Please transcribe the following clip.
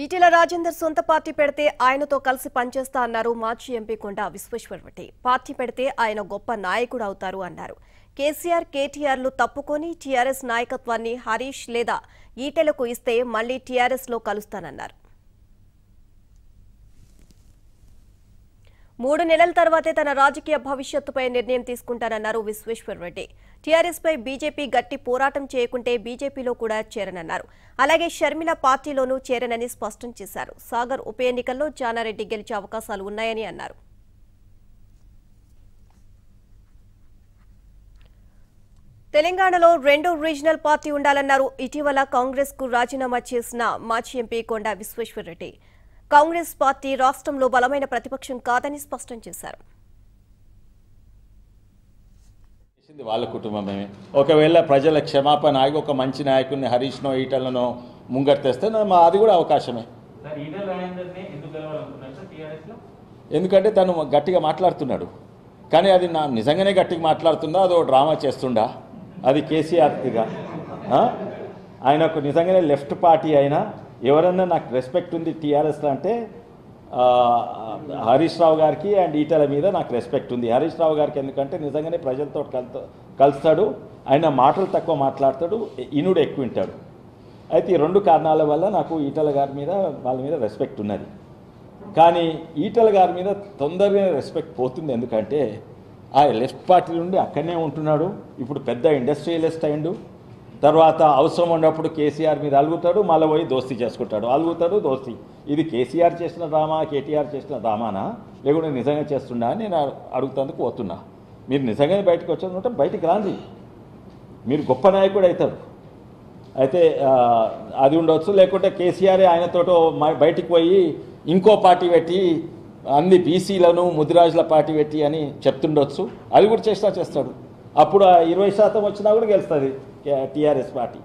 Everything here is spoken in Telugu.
ఈటెల రాజేందర్ సొంత పార్టీ పెడితే ఆయనతో కలిసి పనిచేస్తా అన్నారు మాజీ ఎంపీ కొండ రెడ్డి పార్టీ పెడితే ఆయన గొప్ప నాయకుడు అవుతారు అన్నారు కేసీఆర్ కేటీఆర్లు తప్పుకొని టీఆర్ఎస్ నాయకత్వాన్ని హరీష్ లేదా ఈటెలకు ఇస్తే మళ్లీ టీఆర్ఎస్లో కలుస్తానన్నారు మూడు నెలల తర్వాతే తన రాజకీయ భవిష్యత్తుపై నిర్ణయం తీసుకుంటానన్నారు విశ్వేశ్వర్ రెడ్డి టీఆర్ఎస్ పై బీజేపీ గట్టి పోరాటం చేయకుంటే బీజేపీలో కూడా చేరనన్నారు అలాగే షర్మిల పార్టీలోనూ చేరనని స్పష్టం చేశారు సాగర్ ఉప ఎన్నికల్లో జానారెడ్డి గెలిచే అవకాశాలు ఉన్నాయని అన్నారు తెలంగాణలో రెండో రీజనల్ పార్టీ ఉండాలన్నారు ఇటీవల కాంగ్రెస్ కు రాజీనామా చేసిన మాజీ MP Konda Reddy Congress party రాష్ట్రంలో బలమైన ప్రతిపక్షం కాదని స్పష్టం చేశారు వాళ్ళ కుటుంబమే ఒకవేళ ప్రజల క్షమాపణ ఆగి ఒక మంచి నాయకుడిని హరీష్నో ఈటలను ముంగర్తేస్తే తెస్తే అది కూడా అవకాశమే ఎందుకంటే తను గట్టిగా మాట్లాడుతున్నాడు కానీ అది నా నిజంగానే గట్టిగా మాట్లాడుతుందా అదో డ్రామా చేస్తుండా అది ఆయన ఆయనకు నిజంగానే లెఫ్ట్ పార్టీ అయినా ఎవరన్నా నాకు రెస్పెక్ట్ ఉంది టీఆర్ఎస్లో అంటే హరీష్ రావు గారికి అండ్ ఈటల మీద నాకు రెస్పెక్ట్ ఉంది హరీష్ రావు గారికి ఎందుకంటే నిజంగానే ప్రజలతో కలుస్తాడు ఆయన మాటలు తక్కువ మాట్లాడతాడు ఇనుడు ఎక్కువ వింటాడు అయితే ఈ రెండు కారణాల వల్ల నాకు ఈటల గారి మీద వాళ్ళ మీద రెస్పెక్ట్ ఉన్నది కానీ ఈటల గారి మీద తొందరగా రెస్పెక్ట్ పోతుంది ఎందుకంటే ఆ లెఫ్ట్ పార్టీ నుండి అక్కడనే ఉంటున్నాడు ఇప్పుడు పెద్ద ఇండస్ట్రియలిస్ట్ అయిండు తర్వాత అవసరం ఉన్నప్పుడు కేసీఆర్ మీద అలుగుతాడు మళ్ళీ పోయి దోస్తీ చేసుకుంటాడు అలుగుతాడు దోస్తీ ఇది కేసీఆర్ చేసిన డ్రామా కేటీఆర్ చేసిన డ్రామానా లేకుంటే నిజంగా చేస్తున్నా నేను అడుగుతందుకు పోతున్నా మీరు నిజంగానే బయటకు వచ్చారంటే బయటికి రాంది మీరు గొప్ప నాయకుడు అవుతారు అయితే అది ఉండవచ్చు లేకుంటే కేసీఆర్ ఆయనతో బయటికి పోయి ఇంకో పార్టీ పెట్టి అన్ని బీసీలను ముదిరాజుల పార్టీ పెట్టి అని చెప్తుండొచ్చు అది కూడా చేసినా చేస్తాడు అప్పుడు ఇరవై శాతం వచ్చినా కూడా గెలుస్తుంది టీఆర్ఎస్ పార్టీ